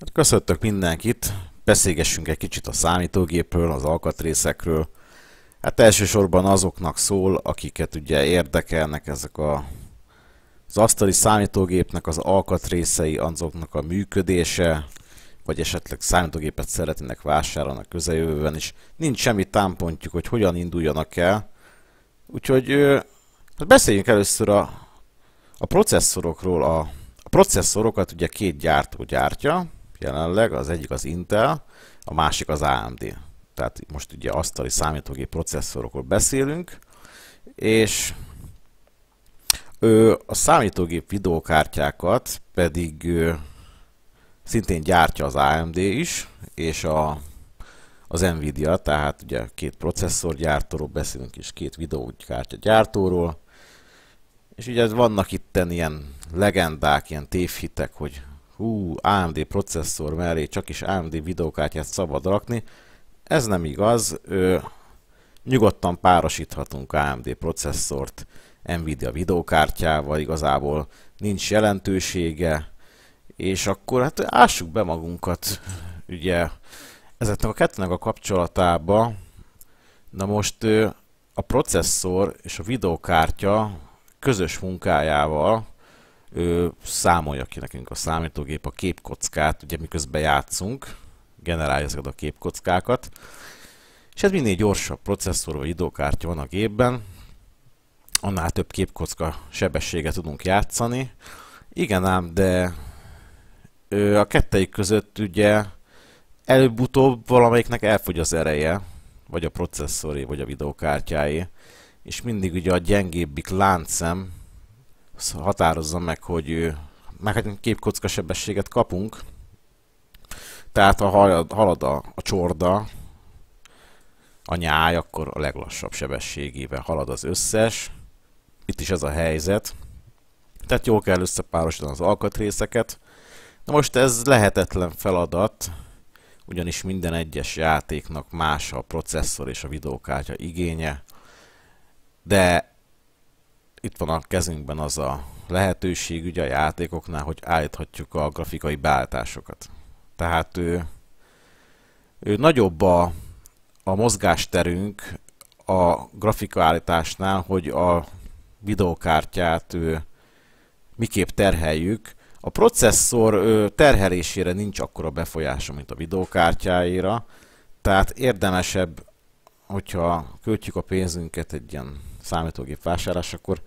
Hát köszöntök mindenkit, beszélgessünk egy kicsit a számítógépről, az alkatrészekről. Hát elsősorban azoknak szól, akiket ugye érdekelnek ezek a, az asztali számítógépnek az alkatrészei, azoknak a működése, vagy esetleg számítógépet szeretnének vásárolni a közeljövőben is. Nincs semmi támpontjuk, hogy hogyan induljanak el. Úgyhogy hát beszéljünk először a, a processzorokról. A, a processzorokat ugye két gyártó gyártja, jelenleg, az egyik az Intel, a másik az AMD. Tehát most ugye asztali számítógép processzorokról beszélünk, és ő a számítógép videókártyákat pedig ő, szintén gyártja az AMD is, és a, az Nvidia, tehát ugye két processzorgyártóról beszélünk, és két videókártya gyártóról, és ugye vannak itten ilyen legendák, ilyen tévhitek, hogy hú, AMD processzor mellé csak is AMD videókártyát szabad rakni. Ez nem igaz, ö, nyugodtan párosíthatunk AMD processzort Nvidia videókártyával, igazából nincs jelentősége, és akkor hát ássuk be magunkat, ugye, ezeknek a kettőnek a kapcsolatába, na most ö, a processzor és a videókártya közös munkájával, ő számolja ki nekünk a számítógép a képkockát, ugye miközben játszunk, generálja ezeket a képkockákat, és ez minél gyorsabb processzor vagy időkártya van a gépben, annál több képkocka sebességet tudunk játszani. Igen ám, de a kettejük között ugye előbb-utóbb valamelyiknek elfogy az ereje, vagy a processzoré, vagy a videókártyáé, és mindig ugye a gyengébbik láncem határozza meg, hogy meg hát képkocka sebességet kapunk, tehát ha halad, halad a, a csorda, a nyáj, akkor a leglassabb sebességével halad az összes. Itt is ez a helyzet. Tehát jól kell összepárosítani az alkatrészeket. Na most ez lehetetlen feladat, ugyanis minden egyes játéknak más a processzor és a videókártya igénye, de itt van a kezünkben az a lehetőség ugye a játékoknál, hogy állíthatjuk a grafikai beállításokat. Tehát ő, ő nagyobb a, a mozgásterünk a grafika állításnál, hogy a videókártyát ő, miképp terheljük. A processzor ő, terhelésére nincs akkora befolyása, mint a videokártyáira, tehát érdemesebb, hogyha költjük a pénzünket egy ilyen számítógép vásárlás, akkor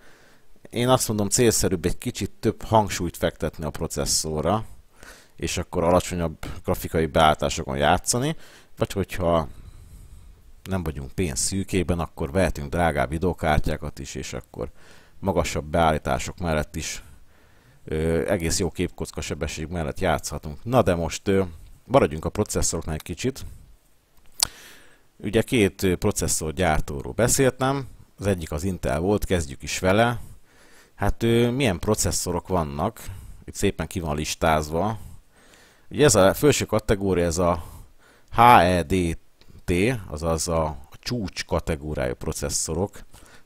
én azt mondom célszerűbb egy kicsit több hangsúlyt fektetni a processzorra, és akkor alacsonyabb grafikai beállításokon játszani, vagy hogyha nem vagyunk szűkében, akkor vehetünk drágább videokártyákat is, és akkor magasabb beállítások mellett is ö, egész jó képkocka sebesség mellett játszhatunk. Na de most ö, maradjunk a processzoroknál egy kicsit. Ugye két processzor gyártóról beszéltem, az egyik az Intel volt, kezdjük is vele. Hát ő, milyen processzorok vannak, itt szépen ki van listázva. Ugye ez a felső kategória, ez a HEDT, azaz a csúcs kategóriájú processzorok.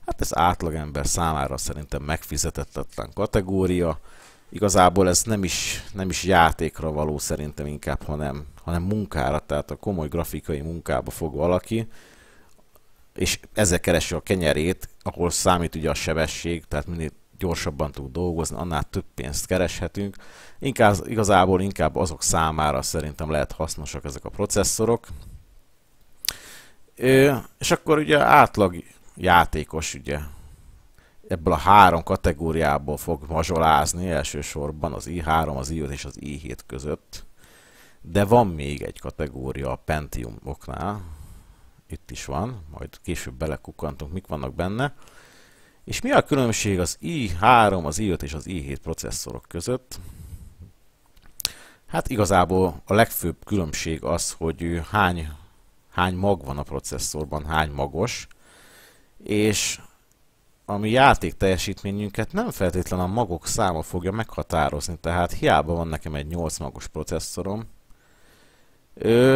Hát ez átlagember számára szerintem megfizetetlen kategória. Igazából ez nem is, nem is játékra való szerintem inkább, hanem, hanem munkára, tehát a komoly grafikai munkába fog valaki, és ezzel keresi a kenyerét, ahol számít ugye a sebesség, tehát minél gyorsabban tud dolgozni, annál több pénzt kereshetünk. Inkább, igazából inkább azok számára szerintem lehet hasznosak ezek a processzorok. És akkor ugye átlag játékos ugye ebből a három kategóriából fog mazsolázni elsősorban az i3, az i5 és az i7 között. De van még egy kategória a Pentiumoknál, itt is van, majd később belekukkantunk, mik vannak benne. És mi a különbség az i3, az i5 és az i7 processzorok között? Hát igazából a legfőbb különbség az, hogy hány, hány mag van a processzorban, hány magos, és ami játék teljesítményünket nem feltétlenül a magok száma fogja meghatározni, tehát hiába van nekem egy 8 magos processzorom,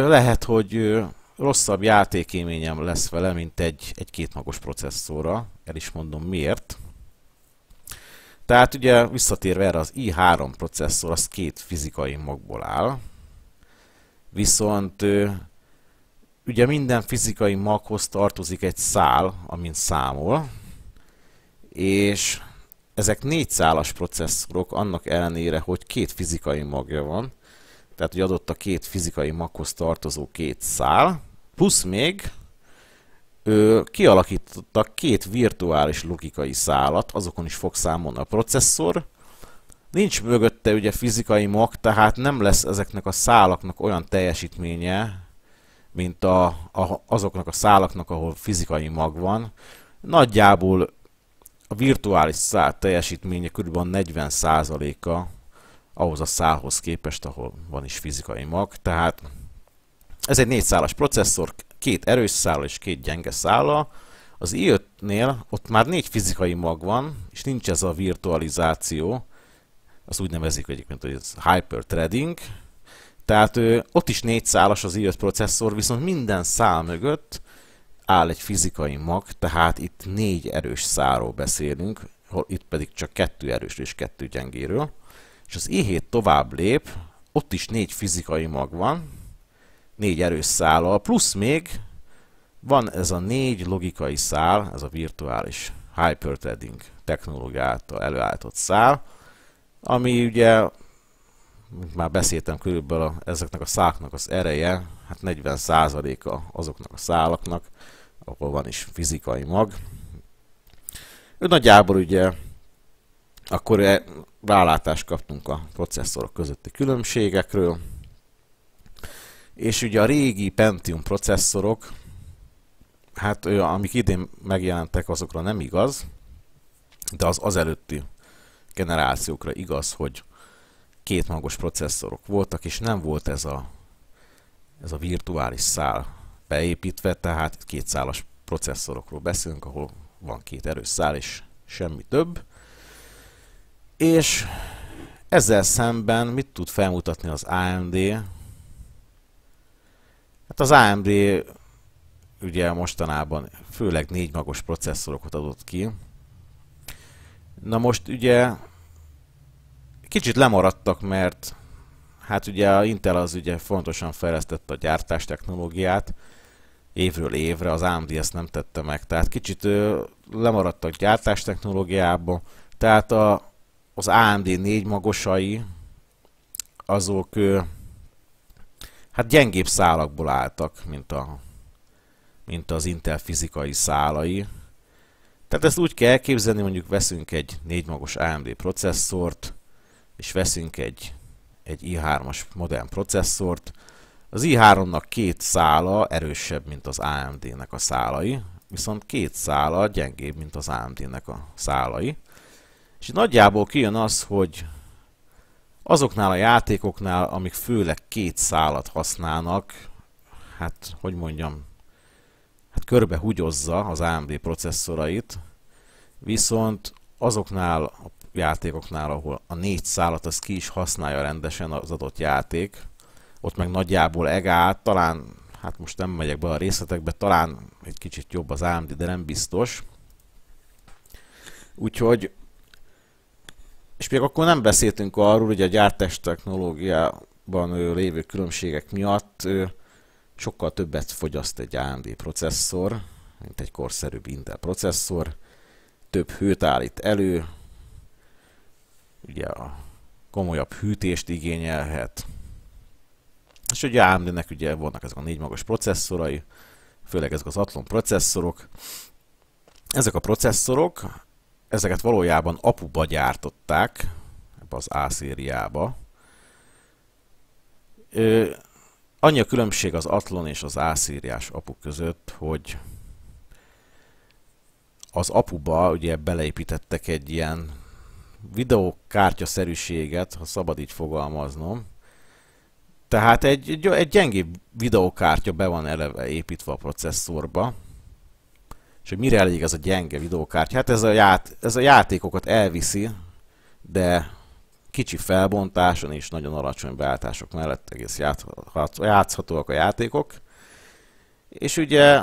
lehet, hogy rosszabb játékéményem lesz vele, mint egy, egy kétmagos processzorra. El is mondom miért. Tehát ugye visszatérve erre az i3 processzor, az két fizikai magból áll, viszont ugye minden fizikai maghoz tartozik egy szál, amin számol, és ezek négy szálas processzorok annak ellenére, hogy két fizikai magja van, tehát hogy adott a két fizikai maghoz tartozó két szál, Plusz még ő, kialakítottak két virtuális logikai szálat, azokon is fog számolni a processzor. Nincs mögötte ugye fizikai mag, tehát nem lesz ezeknek a szálaknak olyan teljesítménye, mint a, a, azoknak a szálaknak, ahol fizikai mag van. Nagyjából a virtuális szál teljesítménye kb. 40%-a ahhoz a szálhoz képest, ahol van is fizikai mag, tehát ez egy négy szálas processzor, két erős szála és két gyenge szála. Az i5-nél ott már négy fizikai mag van, és nincs ez a virtualizáció, azt úgy nevezik egyébként, hogy ez hyperthreading, tehát ő, ott is négy szálas az i5 processzor, viszont minden szál mögött áll egy fizikai mag, tehát itt négy erős száról beszélünk, itt pedig csak kettő erős és kettő gyengéről. És az i7 tovább lép, ott is négy fizikai mag van, négy erős szállal, plusz még van ez a négy logikai szál, ez a virtuális hyperthreading technológiától előállított szál, ami ugye, mint már beszéltem körülbelül a, ezeknek a száknak az ereje, hát 40%-a azoknak a szálaknak, ahol van is fizikai mag. Ő nagyjából ugye akkor rálátást e- kaptunk a processzorok közötti különbségekről, és ugye a régi Pentium processzorok, hát amik idén megjelentek, azokra nem igaz, de az azelőtti generációkra igaz, hogy két magos processzorok voltak, és nem volt ez a, ez a virtuális szál beépítve, tehát két szálas processzorokról beszélünk, ahol van két erős szál és semmi több. És ezzel szemben mit tud felmutatni az AMD, Hát az AMD ugye mostanában főleg négy magos processzorokat adott ki. Na most ugye kicsit lemaradtak, mert hát ugye a Intel az ugye fontosan fejlesztette a gyártás technológiát, évről évre, az AMD ezt nem tette meg, tehát kicsit lemaradtak gyártás technológiába, tehát a, az AMD négy magosai azok hát gyengébb szálakból álltak, mint, a, mint az Intel fizikai szálai. Tehát ezt úgy kell elképzelni, mondjuk veszünk egy négymagos magos AMD processzort, és veszünk egy, egy i3-as modern processzort. Az i3-nak két szála erősebb, mint az AMD-nek a szálai, viszont két szála gyengébb, mint az AMD-nek a szálai. És nagyjából kijön az, hogy Azoknál a játékoknál, amik főleg két szálat használnak, hát hogy mondjam, hát körbe húgyozza az AMD processzorait, viszont azoknál a játékoknál, ahol a négy szálat az ki is használja rendesen az adott játék, ott meg nagyjából egát, talán, hát most nem megyek be a részletekbe, talán egy kicsit jobb az AMD, de nem biztos. Úgyhogy és még akkor nem beszéltünk arról, hogy a gyártás technológiában lévő különbségek miatt sokkal többet fogyaszt egy AMD processzor, mint egy korszerűbb Intel processzor, több hőt állít elő, ugye a komolyabb hűtést igényelhet, és ugye AMD-nek ugye vannak ezek a négy magas processzorai, főleg ezek az atlon processzorok. Ezek a processzorok ezeket valójában apuba gyártották, ebbe az A-szériába. Annyi a különbség az Atlon és az A-szériás apu között, hogy az apuba ugye beleépítettek egy ilyen videókártyaszerűséget, ha szabad így fogalmaznom. Tehát egy, egy, egy gyengébb videókártya be van eleve építve a processzorba, és hogy mire elég ez a gyenge videókártya. Hát ez a, ját, ez a játékokat elviszi, de kicsi felbontáson és nagyon alacsony beáltások mellett egész hát játszhatóak a játékok. És ugye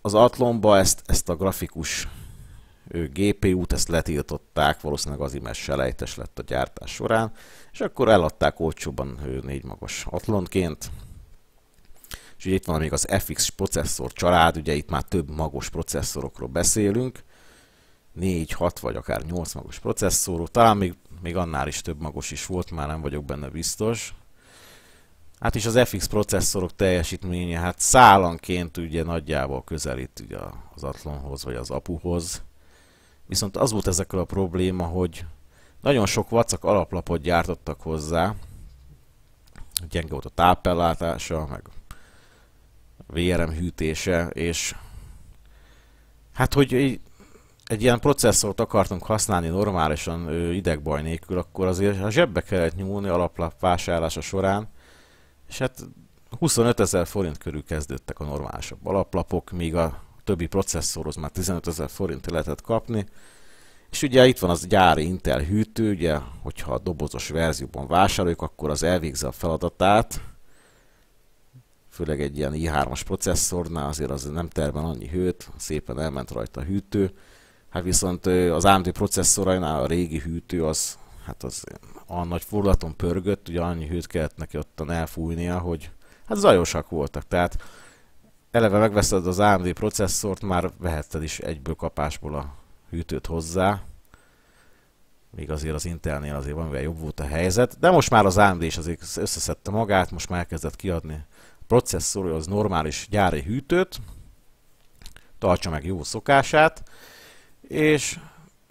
az Atlonba ezt, ezt a grafikus GPU-t, ezt letiltották, valószínűleg az imes selejtes lett a gyártás során, és akkor eladták olcsóban 4 magas Atlonként, és ugye itt van még az FX processzor család, ugye itt már több magos processzorokról beszélünk, 4, 6 vagy akár 8 magos processzorú, talán még, még annál is több magos is volt, már nem vagyok benne biztos. Hát is az FX processzorok teljesítménye, hát szálanként ugye nagyjából közelít ugye az Atlonhoz vagy az Apuhoz. Viszont az volt ezekkel a probléma, hogy nagyon sok vacak alaplapot gyártottak hozzá, gyenge volt a tápellátása, meg VRM hűtése, és hát hogy egy, egy ilyen processzort akartunk használni normálisan idegbaj nélkül, akkor azért a zsebbe kellett nyúlni alaplap vásárlása során, és hát 25 ezer forint körül kezdődtek a normálisabb alaplapok, míg a többi processzorhoz már 15 ezer forint lehetett kapni, és ugye itt van az gyári Intel hűtő, ugye, hogyha a dobozos verzióban vásároljuk, akkor az elvégzi a feladatát, főleg egy ilyen i3-as processzornál azért az nem termel annyi hőt, szépen elment rajta a hűtő. Hát viszont az AMD processzorainál a régi hűtő az, hát az a nagy forgaton pörgött, ugye annyi hőt kellett neki ottan elfújnia, hogy hát zajosak voltak, tehát eleve megveszed az AMD processzort, már vehetted is egyből kapásból a hűtőt hozzá, még azért az Intelnél azért valamivel jobb volt a helyzet, de most már az AMD is azért összeszedte magát, most már elkezdett kiadni az normális gyári hűtőt, tartsa meg jó szokását, és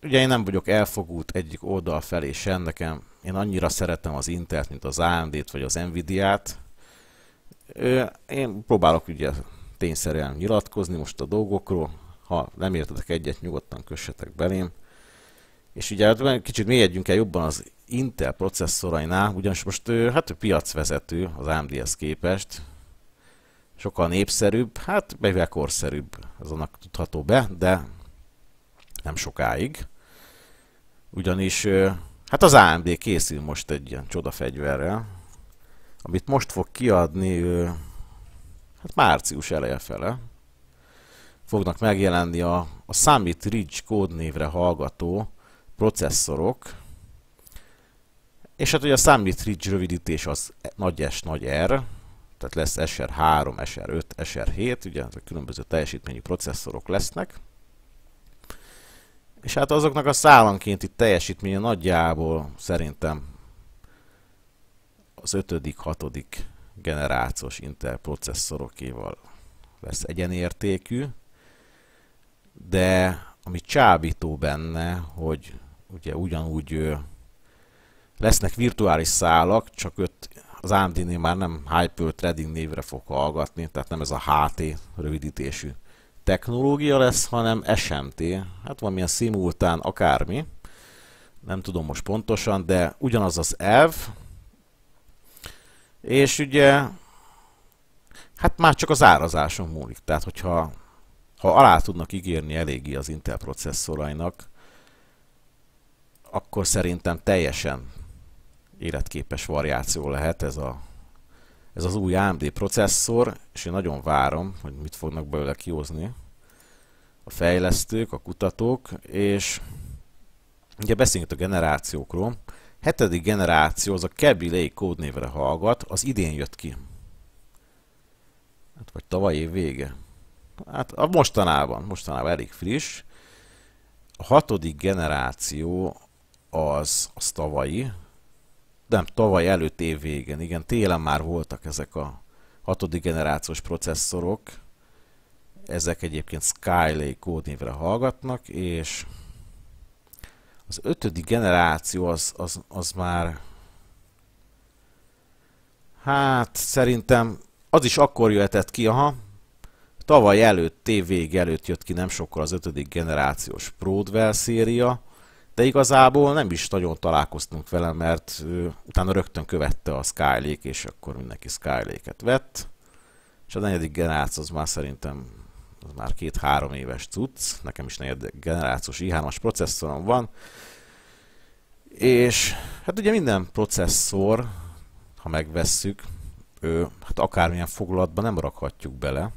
ugye én nem vagyok elfogult egyik oldal felé sem, nekem én annyira szeretem az Intelt, mint az AMD-t vagy az Nvidia-t. Én próbálok ugye tényszerűen nyilatkozni most a dolgokról, ha nem értetek egyet, nyugodtan kössetek belém. És ugye hát, kicsit mélyedjünk el jobban az Intel processzorainál, ugyanis most hát piacvezető az AMD-hez képest, sokkal népszerűbb, hát mivel korszerűbb, az annak tudható be, de nem sokáig. Ugyanis, hát az AMD készül most egy ilyen csodafegyverrel, amit most fog kiadni, hát március eleje fele. Fognak megjelenni a, a Summit Ridge kódnévre hallgató processzorok, és hát ugye a Summit Ridge rövidítés az e, nagy S, nagy R, tehát lesz SR3, SR5, SR7, ugye ezek hát, különböző teljesítményű processzorok lesznek, és hát azoknak a szállankénti teljesítménye nagyjából szerintem az 5., 6. generációs Intel processzorokéval lesz egyenértékű, de ami csábító benne, hogy ugye ugyanúgy lesznek virtuális szálak, csak 5 az amd már nem Hyper Threading névre fog hallgatni, tehát nem ez a HT rövidítésű technológia lesz, hanem SMT, hát valamilyen szimultán akármi, nem tudom most pontosan, de ugyanaz az elv, és ugye, hát már csak az árazáson múlik, tehát hogyha ha alá tudnak ígérni eléggé az Intel processzorainak, akkor szerintem teljesen életképes variáció lehet ez, a, ez az új AMD processzor, és én nagyon várom, hogy mit fognak belőle kihozni a fejlesztők, a kutatók, és ugye beszéljünk a generációkról, hetedik generáció, az a Cabby Lake kódnévre hallgat, az idén jött ki. Hát, vagy tavaly év vége. Hát a mostanában, mostanában elég friss. A hatodik generáció az, az tavalyi, nem, tavaly előtt év végén, igen, télen már voltak ezek a hatodik generációs processzorok, ezek egyébként Skylake kódnévre hallgatnak, és az ötödik generáció az, az, az már hát szerintem az is akkor jöhetett ki, aha, tavaly előtt, tévég előtt jött ki nem sokkal az ötödik generációs Broadwell széria, de igazából nem is nagyon találkoztunk vele, mert utána rögtön követte a Skylake, és akkor mindenki Skylake-et vett, és a negyedik generáció az már szerintem az már két-három éves cucc, nekem is negyedik generációs i3-as processzorom van, és hát ugye minden processzor, ha megvesszük, ő, hát akármilyen foglalatban nem rakhatjuk bele.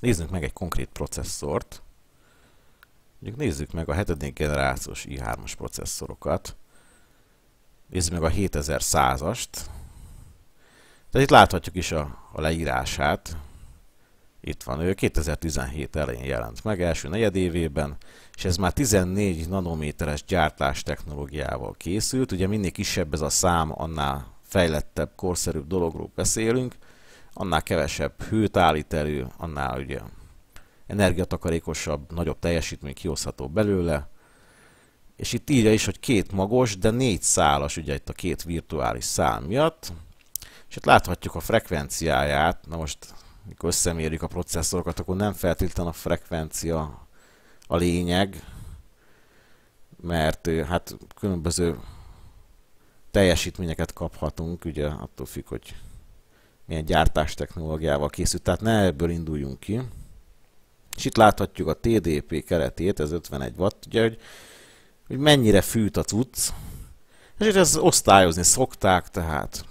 Nézzünk meg egy konkrét processzort, Mondjuk nézzük meg a 7. generációs i3-as processzorokat. Nézzük meg a 7100-ast. Tehát itt láthatjuk is a, a leírását. Itt van ő, 2017 elején jelent meg, első negyedévében, és ez már 14 nanométeres gyártás technológiával készült. Ugye minél kisebb ez a szám, annál fejlettebb, korszerűbb dologról beszélünk, annál kevesebb hőt állít elő, annál ugye energiatakarékosabb, nagyobb teljesítmény kihozható belőle, és itt írja is, hogy két magos, de négy szálas, ugye itt a két virtuális szál miatt, és itt láthatjuk a frekvenciáját, na most mikor összemérjük a processzorokat, akkor nem feltétlenül a frekvencia a lényeg, mert hát különböző teljesítményeket kaphatunk, ugye attól függ, hogy milyen gyártástechnológiával készült, tehát ne ebből induljunk ki. És itt láthatjuk a TDP keretét, ez 51 watt, ugye, hogy, hogy mennyire fűt a cucc. És itt ezt osztályozni szokták, tehát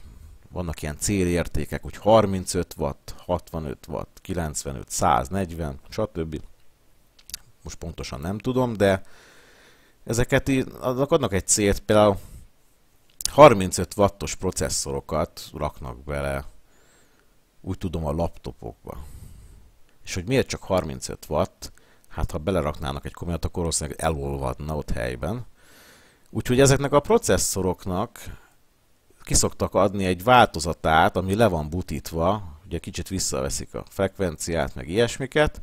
vannak ilyen célértékek, hogy 35 watt, 65 watt, 95, 140, stb. Most pontosan nem tudom, de ezeket így adnak egy célt, például 35 wattos processzorokat raknak bele, úgy tudom, a laptopokba. És hogy miért csak 35 watt, hát ha beleraknának egy komolyat, akkor valószínűleg elolvadna ott helyben. Úgyhogy ezeknek a processzoroknak kiszoktak adni egy változatát, ami le van butítva, ugye kicsit visszaveszik a frekvenciát, meg ilyesmiket,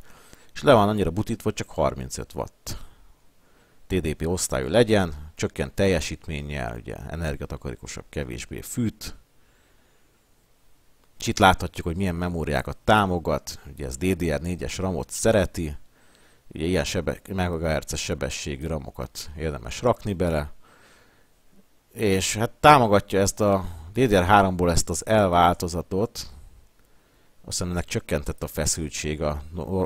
és le van annyira butítva, hogy csak 35 watt. TDP osztályú legyen, csökkent teljesítménnyel, ugye energiatakarékosabb, kevésbé fűt, és itt láthatjuk, hogy milyen memóriákat támogat, ugye ez DDR4-es RAM-ot szereti, ugye ilyen sebe- megahertzes sebességű ramokat érdemes rakni bele, és hát támogatja ezt a DDR3-ból ezt az elváltozatot, aztán ennek csökkentett a feszültség a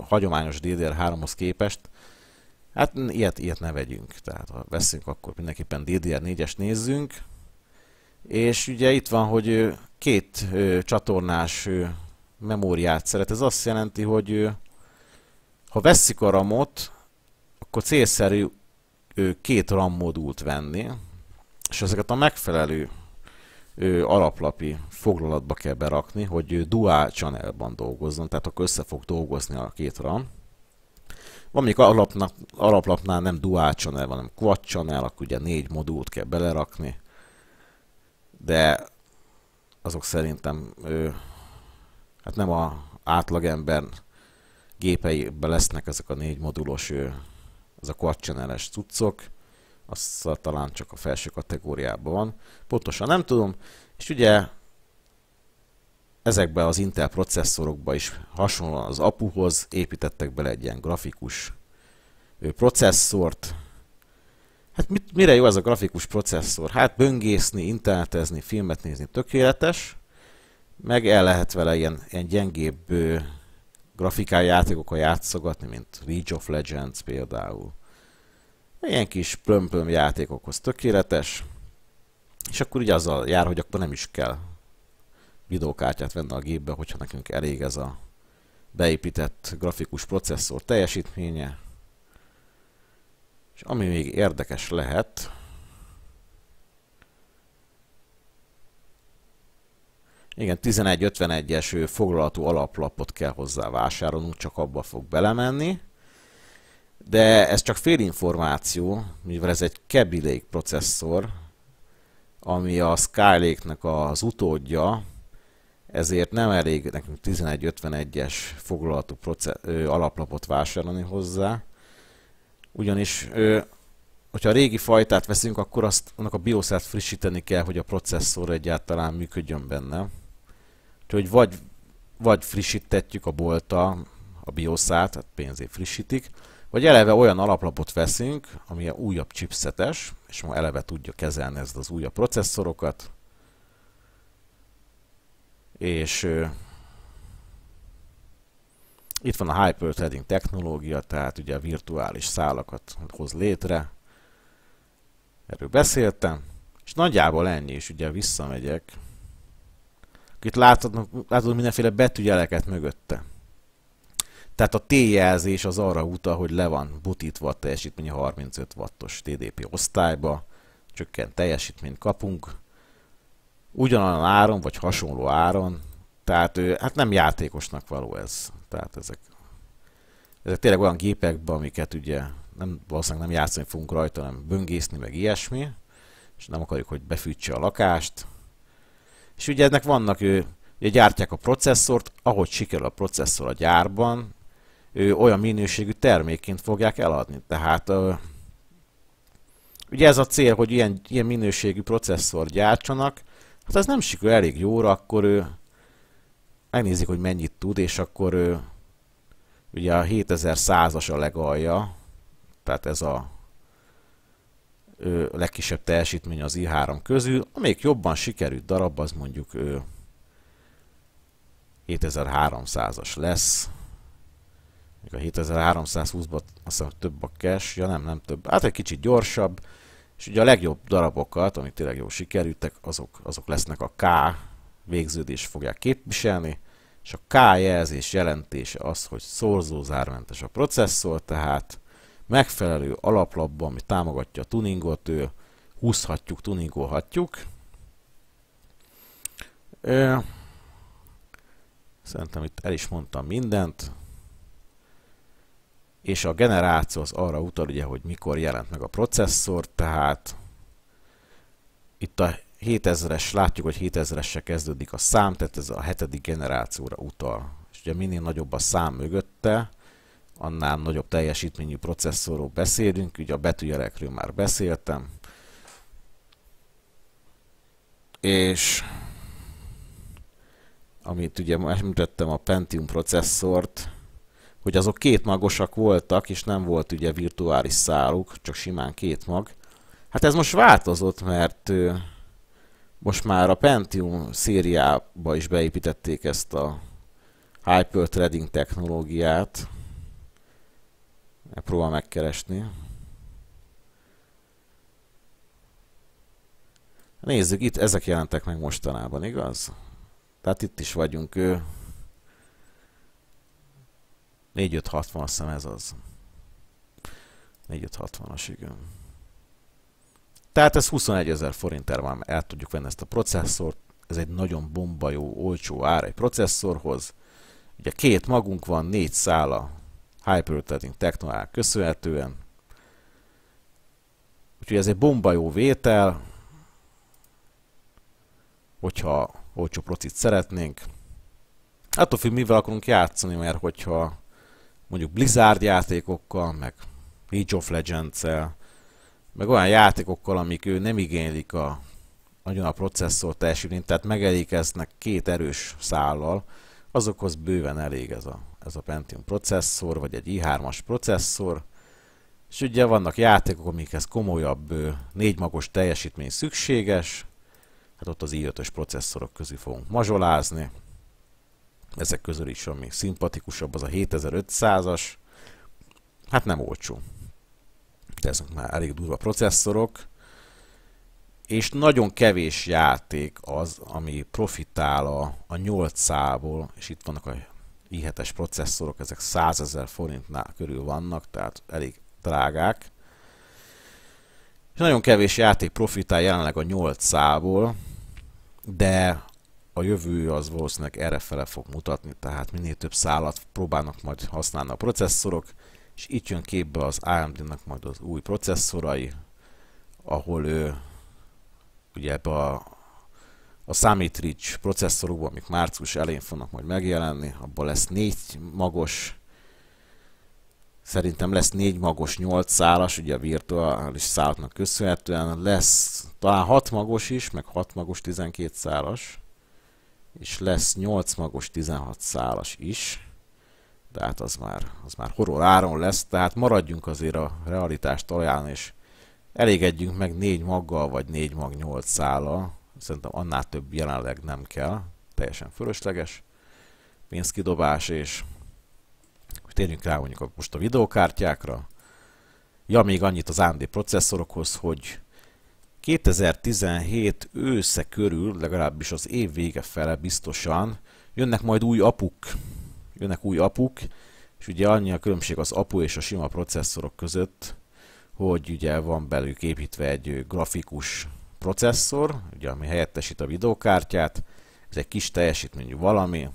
hagyományos DDR3-hoz képest. Hát ilyet, ilyet ne vegyünk, tehát ha veszünk, akkor mindenképpen DDR4-es nézzünk, és ugye itt van, hogy két csatornás memóriát szeret. Ez azt jelenti, hogy ha veszik a ramot, akkor célszerű két RAM modult venni, és ezeket a megfelelő alaplapi foglalatba kell berakni, hogy dual channelban dolgozzon, tehát akkor össze fog dolgozni a két RAM. Van alapnak, alaplapnál nem dual channel, hanem quad channel, akkor ugye négy modult kell belerakni, de azok szerintem ő, hát nem a átlagember gépeiben lesznek ezek a négy modulos, ő, ez a quad cuccok, az talán csak a felső kategóriában van. Pontosan nem tudom, és ugye ezekbe az Intel processzorokba is hasonlóan az apuhoz építettek bele egy ilyen grafikus processzort, Hát mit, mire jó ez a grafikus processzor? Hát böngészni, internetezni, filmet nézni tökéletes, meg el lehet vele ilyen, ilyen gyengébb grafikai játékokkal játszogatni, mint League of Legends például. Ilyen kis plömpöm játékokhoz tökéletes, és akkor ugye azzal jár, hogy akkor nem is kell videókártyát venni a gépbe, hogyha nekünk elég ez a beépített grafikus processzor teljesítménye, és ami még érdekes lehet, igen, 11.51-es foglalatú alaplapot kell hozzá vásárolnunk, csak abba fog belemenni. De ez csak információ, mivel ez egy Kaby processzor, ami a Skylake-nek az utódja, ezért nem elég nekünk 1151-es foglalatú alaplapot vásárolni hozzá, ugyanis ö, hogyha a régi fajtát veszünk, akkor azt, annak a bioszát frissíteni kell, hogy a processzor egyáltalán működjön benne. Úgyhogy vagy, vagy frissítetjük a bolta, a bioszát, tehát pénzé frissítik, vagy eleve olyan alaplapot veszünk, ami újabb chipsetes, és ma eleve tudja kezelni ezt az újabb processzorokat, és itt van a hyperthreading technológia, tehát ugye a virtuális szálakat hoz létre. Erről beszéltem. És nagyjából ennyi, is ugye visszamegyek. Itt látod, látod mindenféle betűjeleket mögötte. Tehát a T-jelzés az arra utal, hogy le van butítva a teljesítmény 35 wattos TDP osztályba, csökkent teljesítményt kapunk. Ugyanolyan áron, vagy hasonló áron tehát ő, hát nem játékosnak való ez. Tehát ezek, ezek tényleg olyan gépekben, amiket ugye nem, valószínűleg nem játszani fogunk rajta, hanem böngészni, meg ilyesmi, és nem akarjuk, hogy befűtse a lakást. És ugye ennek vannak, ő, ugye gyártják a processzort, ahogy sikerül a processzor a gyárban, ő olyan minőségű termékként fogják eladni. Tehát ö, ugye ez a cél, hogy ilyen, ilyen minőségű processzor gyártsanak, hát ez nem sikerül elég jóra, akkor ő megnézik, hogy mennyit tud, és akkor ő, ugye a 7100-as a legalja, tehát ez a ő, legkisebb teljesítmény az i3 közül, amelyik jobban sikerült darab, az mondjuk ő, 7300-as lesz. Még a 7320-ban azt hiszem több a cash, ja nem, nem több, hát egy kicsit gyorsabb, és ugye a legjobb darabokat, amik tényleg jól sikerültek, azok, azok lesznek a K végződés fogják képviselni, és a K jelzés jelentése az, hogy szorzózármentes a processzor, tehát megfelelő alaplapban, ami támogatja a tuningot, ő húzhatjuk, tuningolhatjuk. Szerintem itt el is mondtam mindent. És a generáció az arra utal, ugye, hogy mikor jelent meg a processzor, tehát itt a 7000-es, látjuk, hogy 7000 esre kezdődik a szám, tehát ez a hetedik generációra utal. És ugye minél nagyobb a szám mögötte, annál nagyobb teljesítményű processzorról beszélünk, ugye a betűjelekről már beszéltem. És amit ugye említettem a Pentium processzort, hogy azok két magosak voltak, és nem volt ugye virtuális száluk, csak simán két mag. Hát ez most változott, mert most már a Pentium szériába is beépítették ezt a hyperthreading technológiát. Próbál megkeresni. Nézzük, itt ezek jelentek meg mostanában, igaz? Tehát itt is vagyunk. 4560 azt hiszem ez az. 4560-as, igen. Tehát ez 21 ezer forintért van, el tudjuk venni ezt a processzort, ez egy nagyon bomba jó, olcsó ár egy processzorhoz. Ugye két magunk van, négy szála Hyperthreading technolál köszönhetően. Úgyhogy ez egy bomba jó vétel, hogyha olcsó procit szeretnénk. Attól függ, mivel akarunk játszani, mert hogyha mondjuk Blizzard játékokkal, meg League of Legends-el, meg olyan játékokkal, amik ő nem igénylik a nagyon a processzor teljesítmény, tehát megelékeznek két erős szállal, azokhoz bőven elég ez a, ez a Pentium processzor, vagy egy i3-as processzor, és ugye vannak játékok, amikhez komolyabb magos teljesítmény szükséges, hát ott az i5-ös processzorok közül fogunk mazsolázni, ezek közül is ami szimpatikusabb, az a 7500-as, hát nem olcsó azért ezek már elég durva processzorok, és nagyon kevés játék az, ami profitál a, a 8 ból és itt vannak a i processzorok, ezek 100 ezer forintnál körül vannak, tehát elég drágák. És nagyon kevés játék profitál jelenleg a 8 ból de a jövő az valószínűleg erre fele fog mutatni, tehát minél több szálat próbálnak majd használni a processzorok, és itt jön képbe az AMD-nak majd az új processzorai, ahol ő ugye ebbe a, a Ridge processzorokban, amik március elején fognak majd megjelenni, abban lesz négy magos, szerintem lesz négy magos, nyolc szálas, ugye a virtuális szálatnak köszönhetően, lesz talán hat magos is, meg hat magos, 12 szálas, és lesz 8 magos, 16 szálas is tehát az már, az már horror áron lesz, tehát maradjunk azért a realitás talán, és elégedjünk meg négy maggal, vagy négy mag nyolc szála, szerintem annál több jelenleg nem kell, teljesen fölösleges pénzkidobás, és most térjünk rá mondjuk a, most a videokártyákra. Ja, még annyit az AMD processzorokhoz, hogy 2017 ősze körül, legalábbis az év vége fele biztosan, jönnek majd új apuk, jönnek új apuk, és ugye annyi a különbség az apu és a sima processzorok között, hogy ugye van belük építve egy grafikus processzor, ugye ami helyettesít a videókártyát, ez egy kis teljesítményű valami,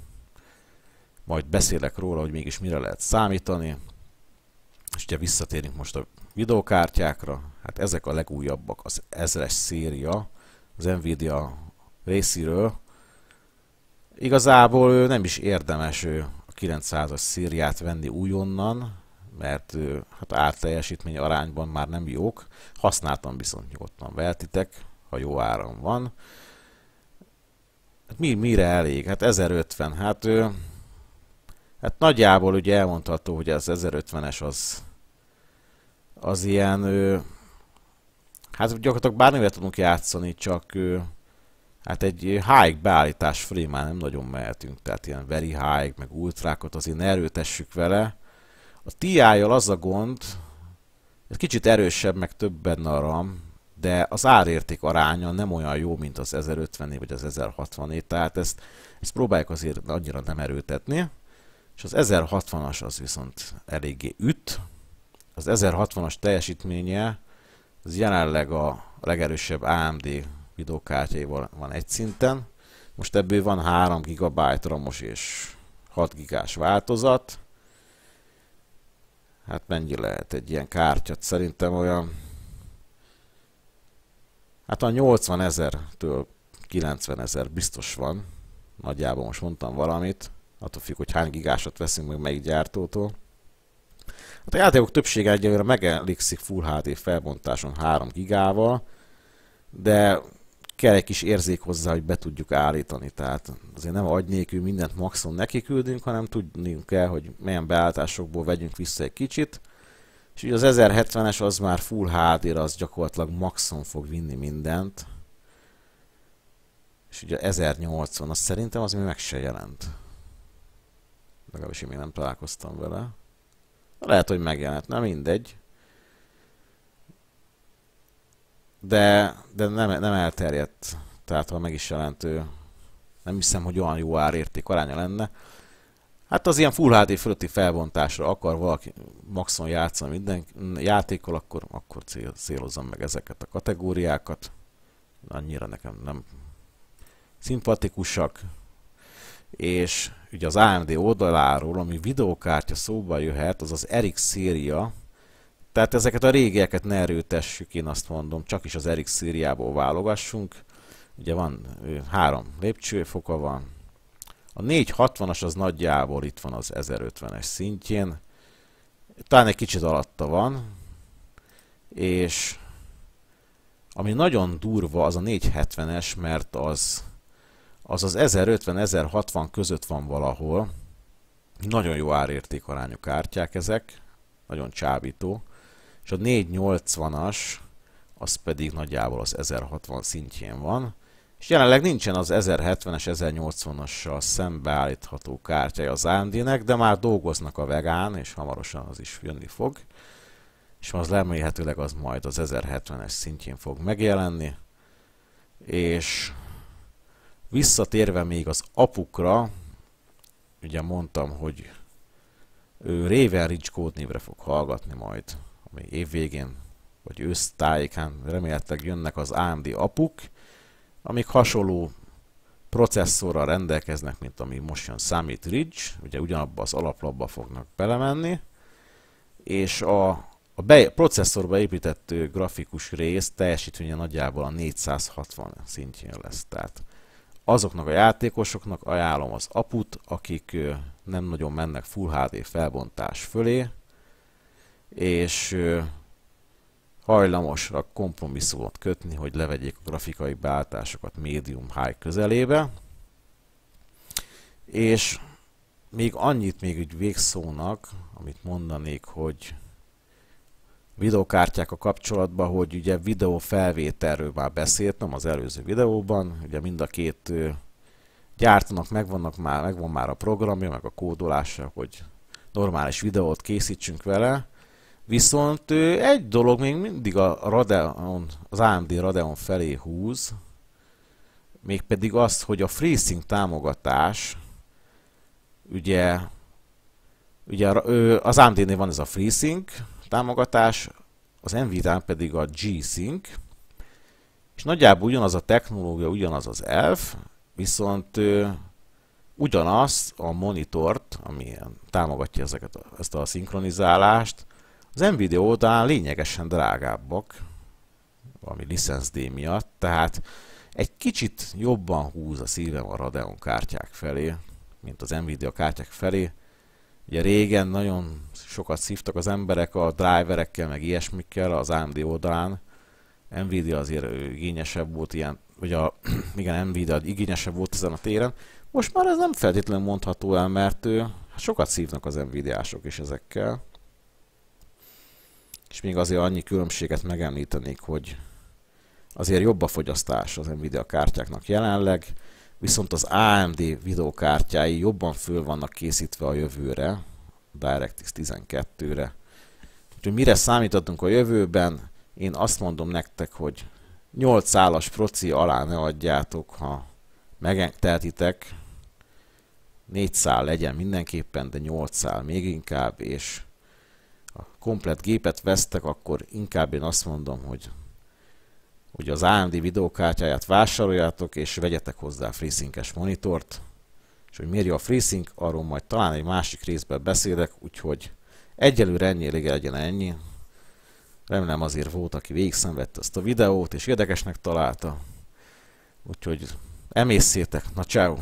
majd beszélek róla, hogy mégis mire lehet számítani, és ugye visszatérünk most a videókártyákra, hát ezek a legújabbak, az ezres széria az Nvidia részéről, igazából nem is érdemes 900-as szériát venni újonnan, mert hát árteljesítmény arányban már nem jók. Használtam viszont nyugodtan veltitek, ha jó áram van. Hát mi, mire elég? Hát 1050. Hát, hát nagyjából ugye elmondható, hogy az 1050-es az, az ilyen... Hát gyakorlatilag bármivel tudunk játszani, csak hát egy high beállítás fölé már nem nagyon mehetünk, tehát ilyen very high, meg ultrákat azért ne erőtessük vele. A TI-jal az a gond, egy kicsit erősebb, meg több benne a RAM, de az árérték aránya nem olyan jó, mint az 1050 vagy az 1060 tehát ezt, ezt próbáljuk azért annyira nem erőtetni. És az 1060-as az viszont eléggé üt. Az 1060-as teljesítménye az jelenleg a legerősebb AMD videó van egy szinten. Most ebből van 3 GB ramos és 6 gigás változat. Hát mennyi lehet egy ilyen kártyat? Szerintem olyan... Hát a 80 ezer-től 90 ezer biztos van. Nagyjából most mondtam valamit. Attól függ, hogy hány gigásat veszünk meg melyik gyártótól. Hát a játékok többsége egyébként megelégszik Full HD felbontáson 3 gigával, de kell egy kis érzék hozzá, hogy be tudjuk állítani. Tehát azért nem agy nélkül mindent maxon neki küldünk, hanem tudnunk kell, hogy milyen beállításokból vegyünk vissza egy kicsit. És így az 1070-es az már full hd az gyakorlatilag maxon fog vinni mindent. És ugye 1080, az szerintem az még meg se jelent. Legalábbis én még nem találkoztam vele. Lehet, hogy megjelent, nem mindegy. de, de nem, nem elterjedt, tehát ha meg is jelentő, nem hiszem, hogy olyan jó árérték aránya lenne. Hát az ilyen Full HD fölötti felbontásra akar valaki maximum játszani minden játékkal, akkor, akkor cél, célozzam meg ezeket a kategóriákat. Annyira nekem nem szimpatikusak. És ugye az AMD oldaláról, ami videókártya szóba jöhet, az az Erik széria, tehát ezeket a régieket ne erőtessük, én azt mondom, csak is az Erik szíriából válogassunk. Ugye van három lépcsőfoka van. A 460-as az nagyjából itt van az 1050-es szintjén. Talán egy kicsit alatta van. És ami nagyon durva az a 470-es, mert az az az 1050-1060 között van valahol. Nagyon jó árértékarányú kártyák ezek, nagyon csábító és a 480-as az pedig nagyjából az 1060 szintjén van, és jelenleg nincsen az 1070-es, 1080-assal szembeállítható kártyája az AMD-nek, de már dolgoznak a vegán, és hamarosan az is jönni fog, és az remélhetőleg az majd az 1070-es szintjén fog megjelenni, és visszatérve még az apukra, ugye mondtam, hogy ő Raven Ridge kódnévre fog hallgatni majd ami évvégén vagy tájékán remélhetőleg jönnek az AMD apuk, amik hasonló processzorral rendelkeznek, mint ami most jön Summit Ridge, ugye ugyanabba az alaplapba fognak belemenni, és a, a be, processzorba épített grafikus rész teljesítménye nagyjából a 460 szintjén lesz. Tehát azoknak a játékosoknak ajánlom az aput, akik nem nagyon mennek Full HD felbontás fölé, és hajlamosra kompromisszumot kötni, hogy levegyék a grafikai beáltásokat medium high közelébe, és még annyit még úgy végszónak, amit mondanék, hogy videokártyák a kapcsolatban, hogy ugye videó felvételről már beszéltem az előző videóban, ugye mind a két gyártanak, megvannak már, megvan már a programja, meg a kódolása, hogy normális videót készítsünk vele, Viszont ő egy dolog még mindig a Radeon, az AMD Radeon felé húz, mégpedig az, hogy a FreeSync támogatás, ugye, ugye az AMD-nél van ez a FreeSync támogatás, az nvidia pedig a G-Sync, és nagyjából ugyanaz a technológia, ugyanaz az elf, viszont ugyanaz a monitort, ami támogatja ezeket, ezt a szinkronizálást, az Nvidia oldalán lényegesen drágábbak, valami licenszdíj miatt, tehát egy kicsit jobban húz a szívem a Radeon kártyák felé, mint az Nvidia kártyák felé. Ugye régen nagyon sokat szívtak az emberek a driverekkel, meg ilyesmikkel az AMD oldalán. Nvidia azért igényesebb volt ilyen, vagy a, igen, Nvidia igényesebb volt ezen a téren. Most már ez nem feltétlenül mondható el, mert ő, hát sokat szívnak az nvidia sok is ezekkel. És még azért annyi különbséget megemlítenék, hogy azért jobb a fogyasztás az Nvidia kártyáknak jelenleg, viszont az AMD videókártyái jobban föl vannak készítve a jövőre, DirectX 12-re. Úgyhogy mire számítottunk a jövőben, én azt mondom nektek, hogy 8 szálas proci alá ne adjátok, ha megteltitek. 4 szál legyen mindenképpen, de 8 szál még inkább, és a komplet gépet vesztek, akkor inkább én azt mondom, hogy hogy az AMD videókártyáját vásároljátok, és vegyetek hozzá FreeSync-es monitort, és hogy mérje a FreeSync, arról majd talán egy másik részben beszélek, úgyhogy egyelőre ennyi, elég legyen ennyi. Remélem azért volt, aki végigszenvedte ezt a videót, és érdekesnek találta. Úgyhogy emészétek, na ciao.